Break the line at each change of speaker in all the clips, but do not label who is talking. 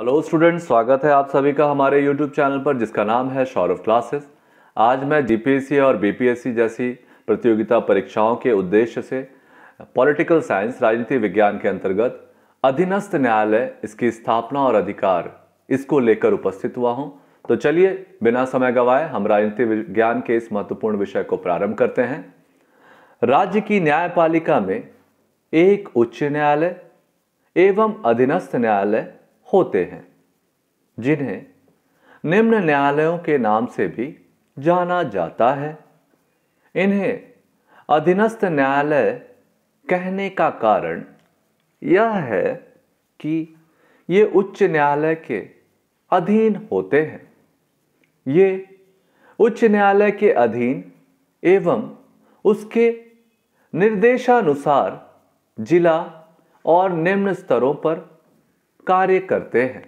hello students स्वागत है आप सभी का हमारे यूट्यूब चैनल पर जिसका नाम है सौरभ क्लासेस आज मैं जीपीएससी और बीपीएससी जैसी प्रतियोगिता परीक्षाओं के उद्देश्य से पॉलिटिकल साइंस राजनीति विज्ञान के अंतर्गत अधीनस्थ न्यायालय इसकी स्थापना और अधिकार इसको लेकर उपस्थित हुआ हूँ तो चलिए बिना समय गवाए हम राजनीति विज्ञान के इस महत्वपूर्ण विषय को प्रारंभ करते हैं राज्य की न्यायपालिका में एक उच्च न्यायालय एवं अधीनस्थ न्यायालय होते हैं जिन्हें निम्न न्यायालयों के नाम से भी जाना जाता है इन्हें अधीनस्थ न्यायालय कहने का कारण यह है कि ये उच्च न्यायालय के अधीन होते हैं ये उच्च न्यायालय के अधीन एवं उसके निर्देशानुसार जिला और निम्न स्तरों पर कार्य करते हैं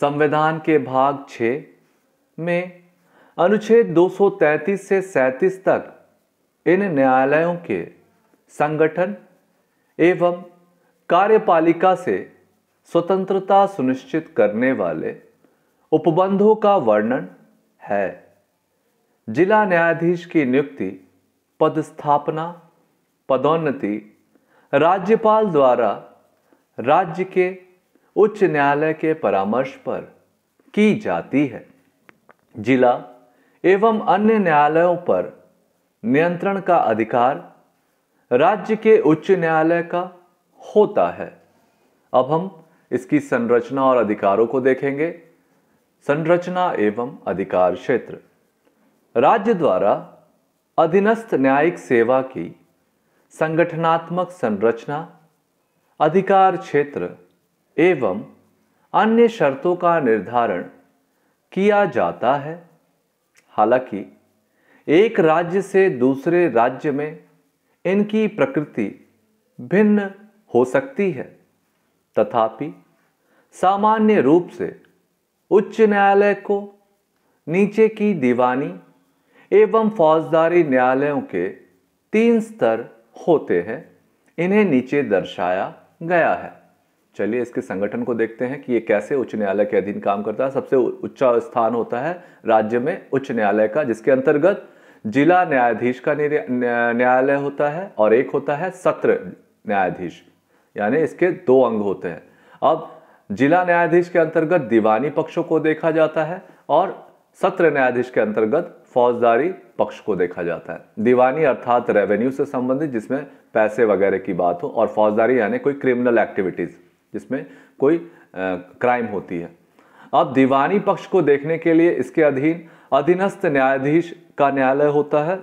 संविधान के भाग छ में अनुच्छेद 233 से 37 तक इन न्यायालयों के संगठन एवं कार्यपालिका से स्वतंत्रता सुनिश्चित करने वाले उपबंधों का वर्णन है जिला न्यायाधीश की नियुक्ति पदस्थापना पदोन्नति राज्यपाल द्वारा राज्य के उच्च न्यायालय के परामर्श पर की जाती है जिला एवं अन्य न्यायालयों पर नियंत्रण का अधिकार राज्य के उच्च न्यायालय का होता है अब हम इसकी संरचना और अधिकारों को देखेंगे संरचना एवं अधिकार क्षेत्र राज्य द्वारा अधीनस्थ न्यायिक सेवा की संगठनात्मक संरचना अधिकार क्षेत्र एवं अन्य शर्तों का निर्धारण किया जाता है हालांकि एक राज्य से दूसरे राज्य में इनकी प्रकृति भिन्न हो सकती है तथापि सामान्य रूप से उच्च न्यायालय को नीचे की दीवानी एवं फौजदारी न्यायालयों के तीन स्तर होते हैं इन्हें नीचे दर्शाया गया है चलिए इसके संगठन को देखते हैं कि ये कैसे उच्च न्यायालय के अधीन काम करता है सबसे उच्च स्थान होता है राज्य में उच्च न्यायालय का जिसके अंतर्गत जिला न्यायाधीश का न्यायालय होता है और एक होता है सत्र न्यायाधीश यानी इसके दो अंग होते हैं अब जिला न्यायाधीश के अंतर्गत दीवानी पक्षों को देखा जाता है और सत्र न्यायाधीश के अंतर्गत फौजदारी पक्ष को देखा जाता है दीवानी अर्थात रेवेन्यू से संबंधित जिसमें पैसे वगैरह की बात हो और फौजदारी यानी कोई क्रिमिनल एक्टिविटीज़ जिसमें कोई क्राइम होती है अब दीवानी पक्ष को देखने के लिए इसके अधीन अधीनस्थ न्यायाधीश का न्यायालय होता है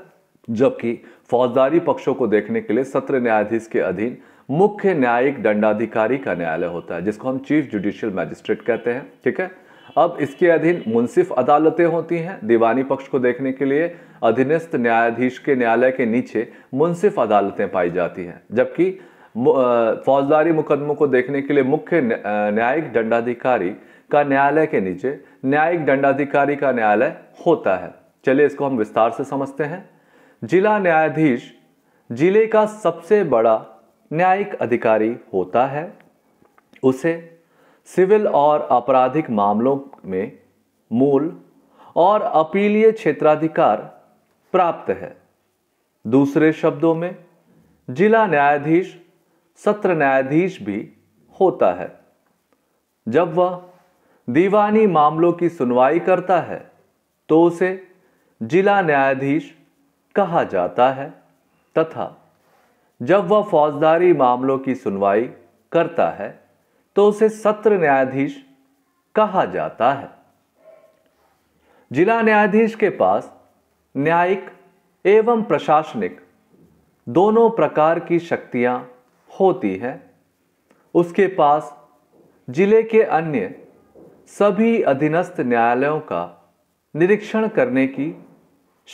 जबकि फौजदारी पक्षों को देखने के लिए सत्र न्यायाधीश के अधीन मुख्य न्यायिक दंडाधिकारी का न्यायालय होता है जिसको हम चीफ जुडिशियल मैजिस्ट्रेट कहते हैं ठीक है अब इसके अधीन मुंसिफ अदालतें होती हैं दीवानी पक्ष को देखने के लिए अधीनस्थ न्यायाधीश के न्यायालय के नीचे मुंसिफ अदालतें पाई जाती हैं जबकि फौजदारी मुकदमों को देखने के लिए मुख्य न्यायिक दंडाधिकारी का न्यायालय के नीचे न्यायिक दंडाधिकारी का न्यायालय होता है चलिए इसको हम विस्तार से समझते हैं जिला न्यायाधीश जिले का सबसे बड़ा न्यायिक अधिकारी होता है उसे सिविल और आपराधिक मामलों में मूल और अपीलीय क्षेत्राधिकार प्राप्त है दूसरे शब्दों में जिला न्यायाधीश सत्र न्यायाधीश भी होता है जब वह दीवानी मामलों की सुनवाई करता है तो उसे जिला न्यायाधीश कहा जाता है तथा जब वह फौजदारी मामलों की सुनवाई करता है तो उसे सत्र न्यायाधीश कहा जाता है जिला न्यायाधीश के पास न्यायिक एवं प्रशासनिक दोनों प्रकार की शक्तियां होती है उसके पास जिले के अन्य सभी अधीनस्थ न्यायालयों का निरीक्षण करने की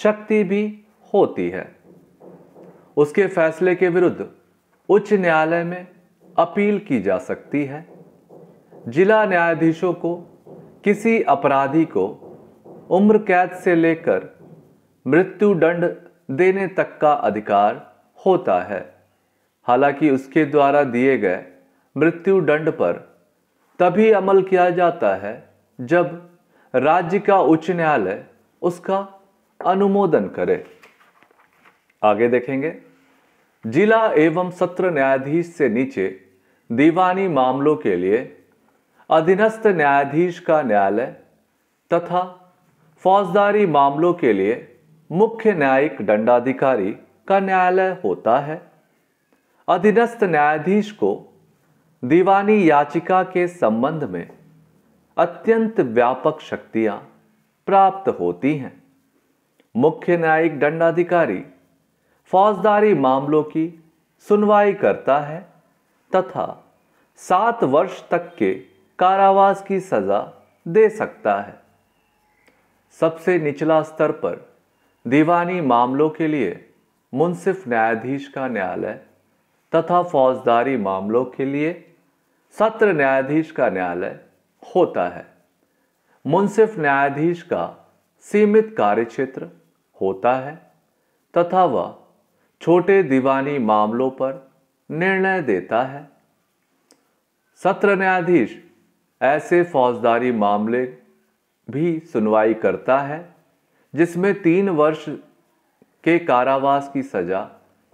शक्ति भी होती है उसके फैसले के विरुद्ध उच्च न्यायालय में अपील की जा सकती है जिला न्यायाधीशों को किसी अपराधी को उम्र कैद से लेकर मृत्यु दंड देने तक का अधिकार होता है हालांकि उसके द्वारा दिए गए मृत्यु दंड पर तभी अमल किया जाता है जब राज्य का उच्च न्यायालय उसका अनुमोदन करे आगे देखेंगे जिला एवं सत्र न्यायाधीश से नीचे दीवानी मामलों के लिए अधीनस्थ न्यायाधीश का न्यायालय तथा फौजदारी मामलों के लिए मुख्य न्यायिक दंडाधिकारी का न्यायालय होता है अधीनस्थ न्यायाधीश को दीवानी याचिका के संबंध में अत्यंत व्यापक शक्तियां प्राप्त होती हैं मुख्य न्यायिक दंडाधिकारी फौजदारी मामलों की सुनवाई करता है तथा सात वर्ष तक के कारावास की सजा दे सकता है सबसे निचला स्तर पर दीवानी मामलों के लिए मुंसिफ न्यायाधीश का न्यायालय तथा फौजदारी मामलों के लिए सत्र न्यायाधीश का न्यायालय होता है मुंसिफ न्यायाधीश का सीमित कार्यक्षेत्र होता है तथा वह छोटे दीवानी मामलों पर निर्णय देता है सत्र न्यायाधीश ऐसे फौजदारी मामले भी सुनवाई करता है जिसमें तीन वर्ष के कारावास की सजा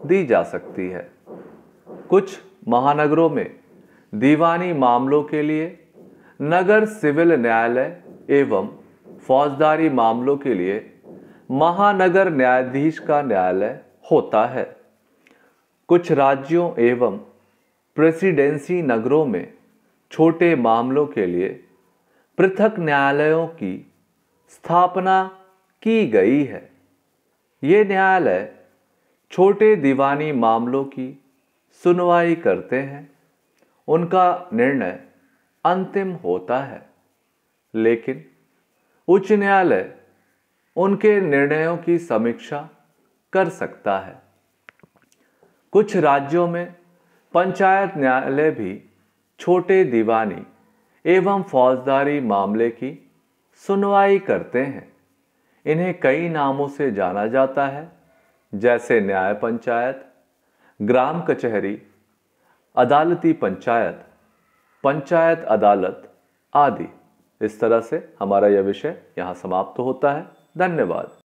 दी जा सकती है कुछ महानगरों में दीवानी मामलों के लिए नगर सिविल न्यायालय एवं फौजदारी मामलों के लिए महानगर न्यायाधीश का न्यायालय होता है कुछ राज्यों एवं प्रेसिडेंसी नगरों में छोटे मामलों के लिए पृथक न्यायालयों की स्थापना की गई है ये न्यायालय छोटे दीवानी मामलों की सुनवाई करते हैं उनका निर्णय अंतिम होता है लेकिन उच्च न्यायालय उनके निर्णयों की समीक्षा कर सकता है कुछ राज्यों में पंचायत न्यायालय भी छोटे दीवानी एवं फौजदारी मामले की सुनवाई करते हैं इन्हें कई नामों से जाना जाता है जैसे न्याय पंचायत ग्राम कचहरी अदालती पंचायत पंचायत अदालत आदि इस तरह से हमारा यह विषय यहाँ समाप्त होता है धन्यवाद